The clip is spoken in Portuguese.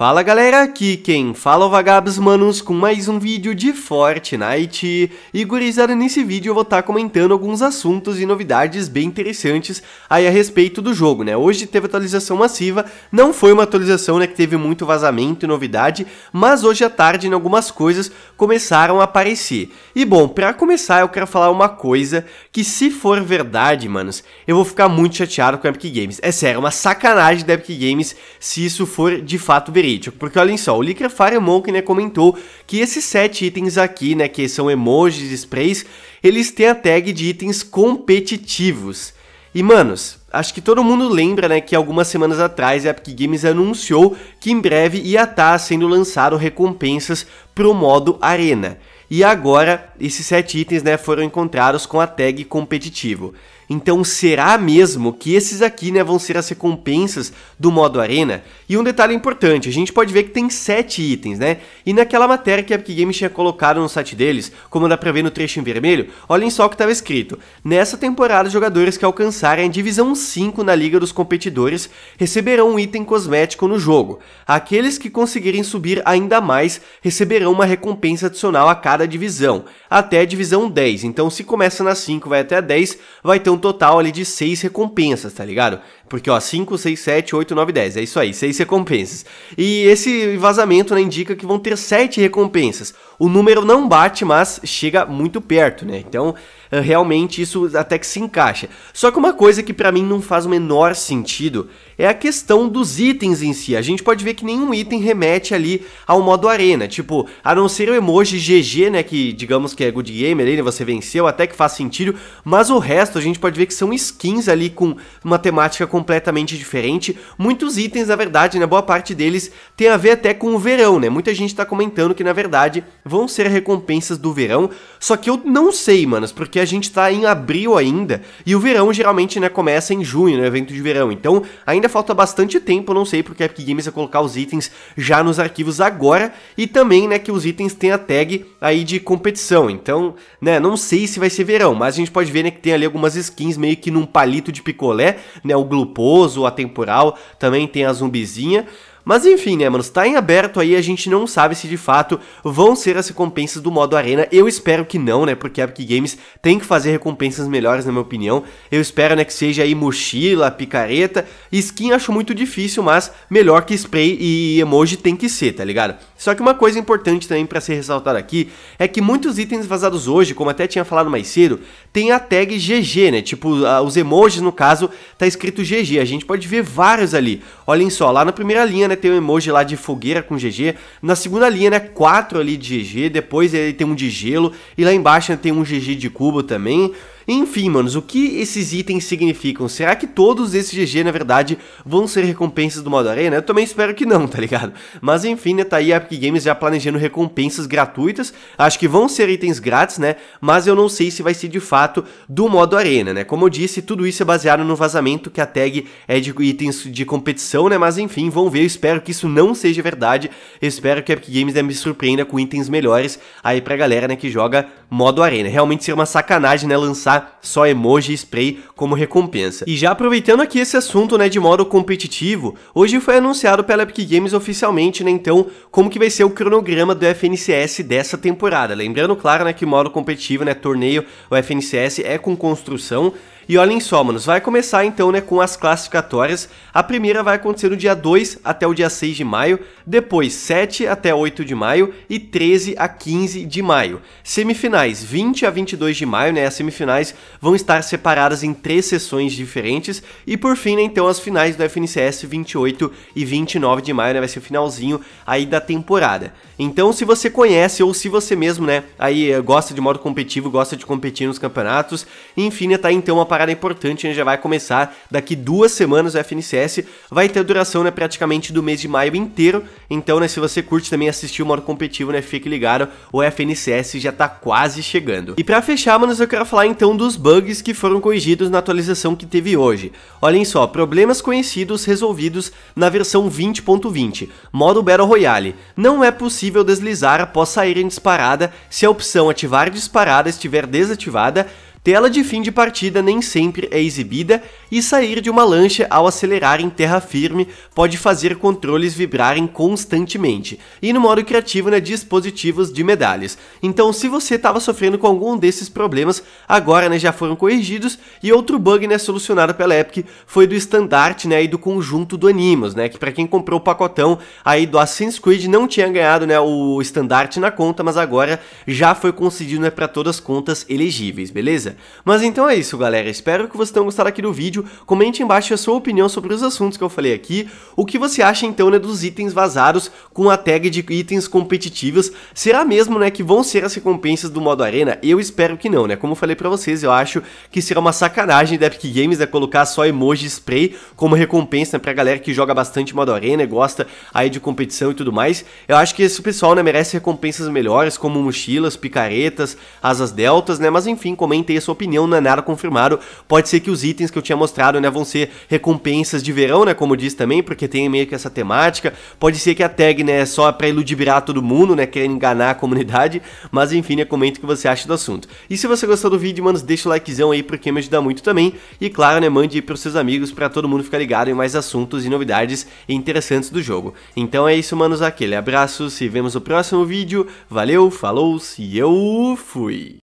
Fala galera, aqui quem fala é o Vagabos Manos com mais um vídeo de Fortnite e gurizada nesse vídeo eu vou estar tá comentando alguns assuntos e novidades bem interessantes aí a respeito do jogo, né? Hoje teve atualização massiva, não foi uma atualização né, que teve muito vazamento e novidade, mas hoje à tarde né, algumas coisas começaram a aparecer. E bom, pra começar eu quero falar uma coisa que se for verdade, manos, eu vou ficar muito chateado com a Epic Games. É sério, é uma sacanagem da Epic Games se isso for de fato verídico crítico, porque olhem só, o Licker Firemonk, né, comentou que esses sete itens aqui, né, que são emojis, sprays, eles têm a tag de itens competitivos. E manos, acho que todo mundo lembra, né, que algumas semanas atrás a Epic Games anunciou que em breve ia estar tá sendo lançado recompensas pro modo Arena. E agora, esses sete itens, né, foram encontrados com a tag competitivo. Então será mesmo que esses aqui né, vão ser as recompensas do modo arena? E um detalhe importante, a gente pode ver que tem 7 itens, né? E naquela matéria que a Epic Games tinha colocado no site deles, como dá pra ver no trecho em vermelho, olhem só o que estava escrito. Nessa temporada, os jogadores que alcançarem a divisão 5 na Liga dos Competidores receberão um item cosmético no jogo. Aqueles que conseguirem subir ainda mais receberão uma recompensa adicional a cada divisão, até a divisão 10. Então se começa na 5 vai até a 10, vai ter um um total ali de seis recompensas, tá ligado? Porque, ó, 5, 6, 7, 8, 9, 10. É isso aí, 6 recompensas. E esse vazamento, né, indica que vão ter 7 recompensas. O número não bate, mas chega muito perto, né? Então, eh, realmente isso até que se encaixa. Só que uma coisa que para mim não faz o menor sentido é a questão dos itens em si. A gente pode ver que nenhum item remete ali ao modo arena. Tipo, a não ser o emoji GG, né, que digamos que é good gamer, ele né, você venceu, até que faz sentido. Mas o resto a gente pode ver que são skins ali com uma temática com completamente diferente. Muitos itens, na verdade, na né, boa parte deles tem a ver até com o verão, né? Muita gente tá comentando que, na verdade, vão ser recompensas do verão. Só que eu não sei, manas, porque a gente tá em abril ainda, e o verão geralmente, né, começa em junho, no né, evento de verão. Então, ainda falta bastante tempo, não sei porque a Epic Games vai colocar os itens já nos arquivos agora, e também, né, que os itens têm a tag aí de competição. Então, né, não sei se vai ser verão, mas a gente pode ver, né, que tem ali algumas skins meio que num palito de picolé, né, o Glu luposo, atemporal, também tem a zumbizinha. Mas enfim, né, mano, está em aberto aí, a gente não sabe se de fato vão ser as recompensas do modo arena. Eu espero que não, né, porque a Epic Games tem que fazer recompensas melhores, na minha opinião. Eu espero, né, que seja aí mochila, picareta, skin acho muito difícil, mas melhor que spray e emoji tem que ser, tá ligado? Só que uma coisa importante também para ser ressaltada aqui é que muitos itens vazados hoje, como até tinha falado mais cedo, tem a tag GG, né? Tipo, os emojis no caso tá escrito GG. A gente pode ver vários ali. Olhem só, lá na primeira linha, né, tem um emoji lá de fogueira com GG. Na segunda linha, né, 4 ali de GG, depois ele tem um de gelo e lá embaixo né, tem um GG de cubo também. Enfim, manos, o que esses itens significam? Será que todos esses GG, na verdade, vão ser recompensas do modo arena? Eu também espero que não, tá ligado? Mas enfim, né, tá aí a Epic Games já planejando recompensas gratuitas, acho que vão ser itens grátis, né, mas eu não sei se vai ser de fato do modo arena, né, como eu disse, tudo isso é baseado no vazamento que a tag é de itens de competição, né, mas enfim, vão ver, eu espero que isso não seja verdade, espero que a Epic Games né, me surpreenda com itens melhores aí pra galera, né, que joga modo arena, realmente seria uma sacanagem, né, lançar só emoji e spray como recompensa. E já aproveitando aqui esse assunto, né, de modo competitivo, hoje foi anunciado pela Epic Games oficialmente, né, então, como que vai ser o cronograma do FNCS dessa temporada. Lembrando, claro, né, que modo competitivo, né, torneio, o FNCS é com construção, e olhem só, manos, vai começar então, né, com as classificatórias. A primeira vai acontecer no dia 2 até o dia 6 de maio, depois 7 até 8 de maio e 13 a 15 de maio. Semifinais 20 a 22 de maio, né, as semifinais vão estar separadas em três sessões diferentes e por fim, né, então as finais do FNCS 28 e 29 de maio, né, vai ser o finalzinho aí da temporada. Então, se você conhece ou se você mesmo, né, aí eh, gosta de modo competitivo, gosta de competir nos campeonatos, enfim, né, tá então a parada importante, né? já vai começar daqui duas semanas o FNCS, vai ter duração né, praticamente do mês de maio inteiro, então né, se você curte também assistir o modo competitivo, né, fique ligado, o FNCS já tá quase chegando. E para fechar, manos, eu quero falar então dos bugs que foram corrigidos na atualização que teve hoje. Olhem só, problemas conhecidos resolvidos na versão 20.20, modo Battle Royale. Não é possível deslizar após sair em disparada se a opção ativar disparada estiver desativada Tela de fim de partida nem sempre é exibida e sair de uma lancha ao acelerar em terra firme pode fazer controles vibrarem constantemente, e no modo criativo, né, dispositivos de medalhas. Então, se você estava sofrendo com algum desses problemas, agora né, já foram corrigidos, e outro bug né, solucionado pela Epic foi do estandarte né, e do conjunto do Animus, né, que para quem comprou o pacotão aí do Assassin's Creed não tinha ganhado né, o estandarte na conta, mas agora já foi concedido né, para todas as contas elegíveis, beleza? Mas então é isso, galera. Espero que vocês tenham gostado aqui do vídeo. Comente embaixo a sua opinião sobre os assuntos que eu falei aqui. O que você acha, então, né, dos itens vazados com a tag de itens competitivos? Será mesmo, né, que vão ser as recompensas do modo arena? Eu espero que não, né? Como eu falei pra vocês, eu acho que será uma sacanagem da Epic Games, né, colocar só emoji spray como recompensa, né, pra galera que joga bastante modo arena e gosta aí de competição e tudo mais. Eu acho que esse pessoal, né, merece recompensas melhores, como mochilas, picaretas, asas deltas, né? Mas enfim, comentem a sua opinião, não é nada confirmado. Pode ser que os itens que eu tinha mostrado, né, vão ser recompensas de verão, né, como diz também, porque tem meio que essa temática. Pode ser que a tag, né, é só para iludibriar todo mundo, né, querendo enganar a comunidade, mas enfim, né, comenta o que você acha do assunto. E se você gostou do vídeo, mano, deixa o likezão aí porque me ajuda muito também. E claro, né, mande aí pros seus amigos para todo mundo ficar ligado em mais assuntos e novidades interessantes do jogo. Então é isso, manos, aquele abraço, se vemos no próximo vídeo. Valeu, falou, se eu fui!